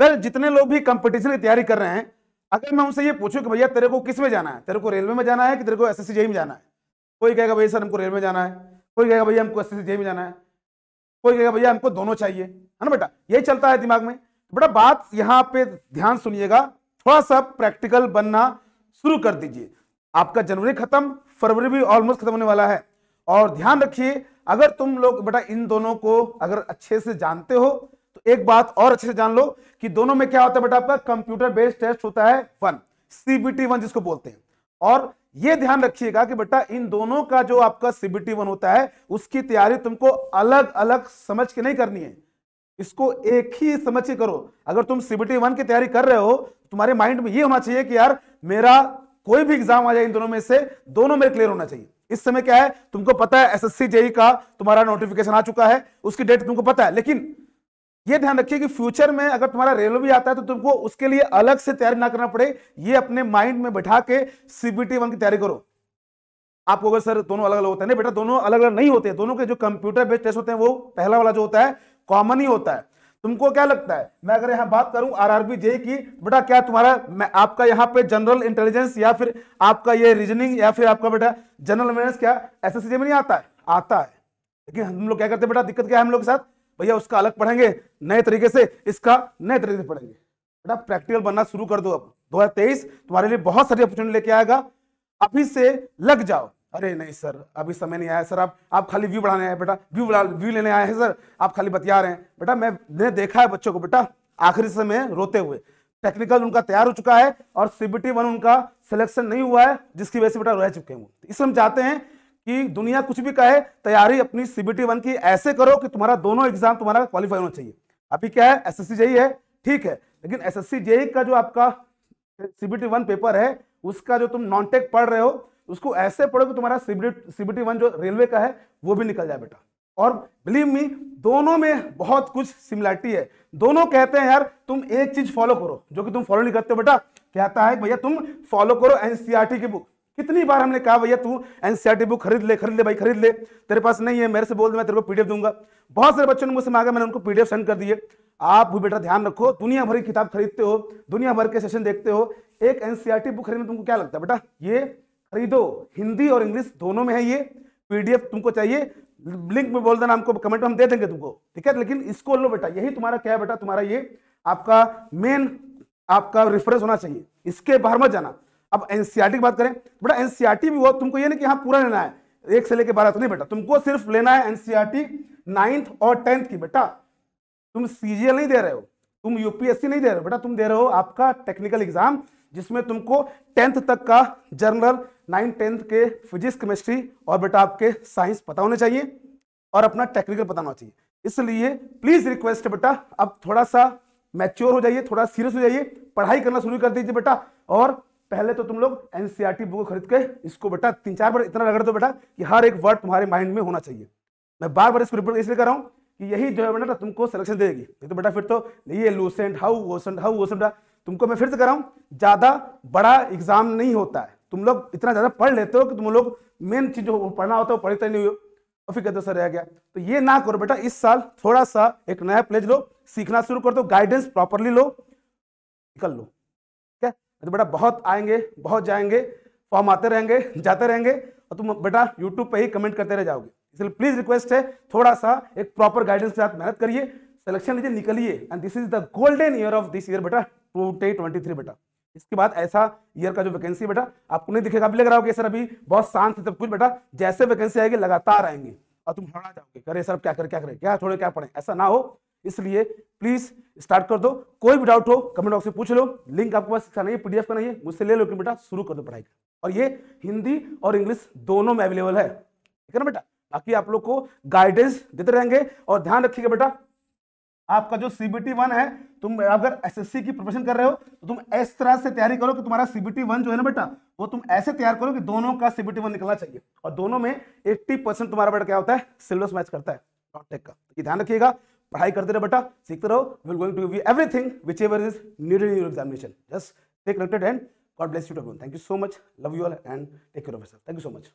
sir जितने लोग भी कंपटीशन की तैयारी कर रहे हैं अगर मैं उनसे ये पूछूं कि भैया तेरे को किस में जाना है तेरे को रेलवे में जाना है कि तेरे को एस एस में जाना है कोई कहेगा भैया सर हमको रेलवे जाना है कोई कहेगा भैया हमको एस एस में जाना है कोई कहेगा भैया हमको दोनों चाहिए है ना बेटा यही चलता है दिमाग में बेटा बात यहाँ पे ध्यान सुनिएगा थोड़ा सा प्रैक्टिकल बनना शुरू कर दीजिए आपका जनवरी खत्म फरवरी भी ऑलमोस्ट खत्म होने वाला है और ध्यान रखिए अगर तुम लोग बेटा इन दोनों को अगर अच्छे से जानते हो एक बात और अच्छे से जान लो कि दोनों में क्या होता है बेटा आपका कंप्यूटर बेस्ड टेस्ट होता है वन सीबीटी वन जिसको बोलते हैं और ये ध्यान रखिएगा कि बेटा इन दोनों का जो आपका सीबीटी वन होता है उसकी तैयारी तुमको अलग अलग समझ के नहीं करनी है इसको एक ही समझ के करो अगर तुम सीबीटी वन की तैयारी कर रहे हो तुम्हारे माइंड में ये होना चाहिए कि यार मेरा कोई भी एग्जाम आ जाए इन दोनों में से दोनों में क्लियर होना चाहिए इस समय क्या है तुमको पता है एसएससी एस e का तुम्हारा नोटिफिकेशन आ चुका है उसकी डेट तुमको पता है लेकिन ये ध्यान रखिए कि फ्यूचर में अगर तुम्हारा रेलवे भी आता है तो तुमको उसके लिए अलग से तैयारी ना करना पड़े ये अपने माइंड में बैठा के सीबीटी वन की तैयारी करो आप कहोगे सर दोनों अलग अलग होते हैं नहीं बेटा दोनों अलग अलग नहीं होते दोनों के जो कंप्यूटर बेस्ड टेस्ट होते हैं वो पहला वाला जो होता है कॉमन ही होता है तुमको क्या लगता है मैं अगर यहाँ बात करूं आरआरबी जे की बेटा क्या तुम्हारा मैं आपका यहाँ पे जनरल इंटेलिजेंस या फिर आपका ये रीजनिंग या फिर आपका बेटा जनरल क्या एसएससी में नहीं आता है आता है लेकिन हम लोग क्या करते हैं बेटा दिक्कत क्या है हम लोग के साथ भैया उसका अलग पढ़ेंगे नए तरीके से इसका नए तरीके से पढ़ेंगे बेटा प्रैक्टिकल बनना शुरू कर दो अब तेईस तुम्हारे लिए बहुत सारी अपॉर्चुनिटी लेके आएगा अभी से लग जाओ अरे नहीं सर अभी समय नहीं आया सर आप आप खाली व्यू बढ़ाने आए बेटा व्यू व्यू लेने आए हैं सर आप खाली बतिया रहे हैं बेटा मैंने देखा है बच्चों को बेटा आखिरी समय रोते हुए टेक्निकल उनका तैयार हो चुका है और सीबीटी वन उनका सिलेक्शन नहीं हुआ है जिसकी वजह से बेटा रह चुके हैं इसमें हम चाहते हैं कि दुनिया कुछ भी कहे तैयारी अपनी सीबीटी वन की ऐसे करो कि तुम्हारा दोनों एग्जाम तुम्हारा क्वालिफाई होना चाहिए अभी क्या है एस एस e है ठीक है लेकिन एस एस e का जो आपका सीबीटी वन पेपर है उसका जो तुम नॉन टेक पढ़ रहे हो उसको ऐसे पढ़ो कि तुम्हारा सीबीटी वन जो रेलवे का है वो भी निकल जाए बेटा और बिलीव मी दोनों में बहुत कुछ सिमिलरिटी है दोनों कहते हैं यार तुम एक चीज फॉलो करो जो कि तुम फॉलो नहीं करते बेटा कहता है भैया तुम फॉलो करो एनसीईआरटी e की बुक कितनी बार हमने कहा भैया तू एनसीईआरटी बुक e खरीद ले खरीद ले भाई खरीद ले तेरे पास नहीं है मेरे से बोल दे मैं तेरे को पीडीएफ दूंगा बहुत सारे बच्चों ने मुझसे मांगा मैंने उनको पीडीएफ सेंड कर दिए आप भी बेटा ध्यान रखो दुनिया भर की किताब खरीदते हो दुनिया भर के सेशन देखते हो एक एनसीईआरटी बुक e खरीदने तुमको क्या लगता है बेटा ये खरीदो हिंदी और इंग्लिश दोनों में है ये पीडीएफ तुमको चाहिए लिंक में बोल देना हमको कमेंट में हम दे देंगे तुमको ठीक है लेकिन इसको लो बेटा यही तुम्हारा क्या है बेटा तुम्हारा ये आपका मेन आपका रेफरेंस होना चाहिए इसके बाहर मत जाना अब एनसीआर e की बात करें बेटा एनसीआर में वो तुमको ये नहीं कि यहाँ पूरा लेना है एक से लेकर बारह तो नहीं बेटा तुमको सिर्फ लेना है एनसीआर नाइन्थ e और टेंथ की बेटा तुम सीजीएल नहीं दे रहे हो तुम यूपीएससी नहीं दे रहे हो बेटा तुम दे रहे हो आपका टेक्निकल एग्जाम जिसमें तुमको टेंथ तक का जर्नल नाइन टेंथ के फिजिक्स केमिस्ट्री और बेटा आपके साइंस पता होने चाहिए और अपना टेक्निकल पता होना चाहिए इसलिए प्लीज रिक्वेस्ट बेटा अब थोड़ा सा मैच्योर हो जाइए थोड़ा सीरियस हो जाइए पढ़ाई करना शुरू कर दीजिए बेटा और पहले तो तुम लोग एनसीआरटी e बुक खरीद के इसको बेटा तीन चार बार इतना रगड़ दो बेटा कि हर एक वर्ड तुम्हारे माइंड में होना चाहिए मैं बार बार इसको रिपोर्ट इसलिए कर रहा हूँ कि यही जो है बेटा तुमको सिलेक्शन देगी नहीं तो बेटा फिर तो ये लूसेंट हाउ वोसेंट हाउ वोसेंट तुमको मैं फिर से कर रहा हूँ ज़्यादा बड़ा एग्जाम नहीं होता है तुम लोग इतना ज़्यादा पढ़ लेते हो कि तुम लोग मेन चीज़ जो पढ़ना होता है वो पढ़ते नहीं हो और फिर कहते सर रह गया तो ये ना करो बेटा इस साल थोड़ा सा एक नया प्लेज लो सीखना शुरू कर दो गाइडेंस प्रॉपरली लो निकल लो तो बेटा बहुत आएंगे बहुत जाएंगे फॉर्म तो आते रहेंगे जाते रहेंगे और तुम बेटा यूट्यूब पर ही कमेंट करते रह जाओगे इसलिए प्लीज़ रिक्वेस्ट है थोड़ा सा एक प्रॉपर गाइडेंस के साथ मेहनत करिए सिलेक्शन लीजिए निकलिए and this is the golden year of this year बेटा टू ट्वेंटी थ्री बेटा इसके बाद ऐसा ईयर का जो वैकेंसी बेटा आपको नहीं दिखेगा अभी लग रहा होगा सर अभी बहुत शांत है सब कुछ बेटा जैसे वैकेंसी आएगी लगातार आएंगे और तुम हड़ा जाओगे अरे सर क्या करे क्या करें क्या छोड़े क्या पढ़े ऐसा ना हो इसलिए प्लीज स्टार्ट कर दो कोई भी डाउट हो कमेंट बॉक्स में पूछ लो लिंक आपके पास नहीं है पीडीएफ का नहीं है मुझसे ले लो बेटा शुरू कर दो पढ़ाई और ये हिंदी और इंग्लिश दोनों में अवेलेबल है ठीक है ना बेटा बाकी आप लोग को गाइडेंस देते रहेंगे और ध्यान रखिएगा बेटा आपका जो सीबीटी वन है तुम अगर एसएससी की प्रिपरेशन कर रहे हो तो तुम इस तरह से तैयारी करो कि तुम्हारा सीबीटी वन जो है ना बेटा वो तुम ऐसे तैयार करो कि दोनों का सीबीटी वन निकलना चाहिए और दोनों में 80 परसेंट तुम्हारा बेटा क्या होता है सिलेबस मैच करता है का तो ध्यान रखिएगा पढ़ाई करते रहे बेटा सीखते रहो will going to you everything which ever is needed in your examination just take connected and god bless you too thank you so much love you all and take care of sir thank you so much